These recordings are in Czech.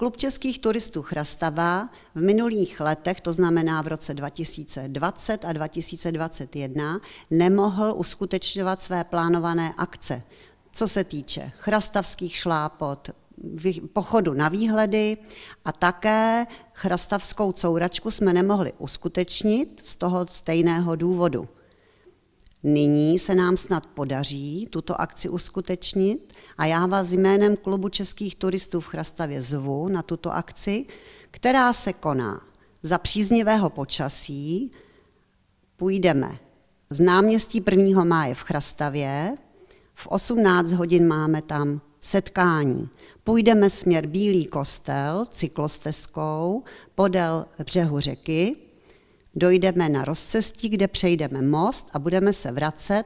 Klub českých turistů Chrastava v minulých letech, to znamená v roce 2020 a 2021, nemohl uskutečňovat své plánované akce. Co se týče chrastavských šlápot, pochodu na výhledy a také chrastavskou couračku jsme nemohli uskutečnit z toho stejného důvodu. Nyní se nám snad podaří tuto akci uskutečnit a já vás jménem Klubu českých turistů v Chrastavě zvu na tuto akci, která se koná za příznivého počasí. Půjdeme z náměstí 1. máje v Chrastavě, v 18 hodin máme tam setkání. Půjdeme směr Bílý kostel cyklostezkou podél břehu řeky, dojdeme na rozcestí, kde přejdeme most a budeme se vracet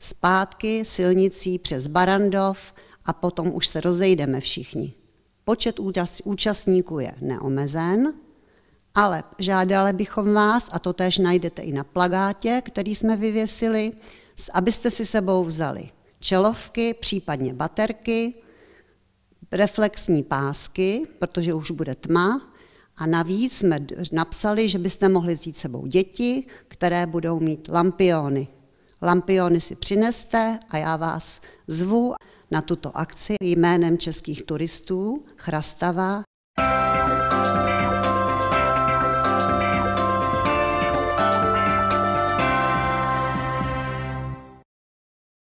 zpátky silnicí přes Barandov a potom už se rozejdeme všichni. Počet účastníků je neomezen, ale žádali bychom vás, a to též najdete i na plagátě, který jsme vyvěsili, abyste si sebou vzali čelovky, případně baterky, reflexní pásky, protože už bude tma, a navíc jsme napsali, že byste mohli vzít sebou děti, které budou mít lampiony. Lampiony si přineste a já vás zvu na tuto akci jménem českých turistů Chrastava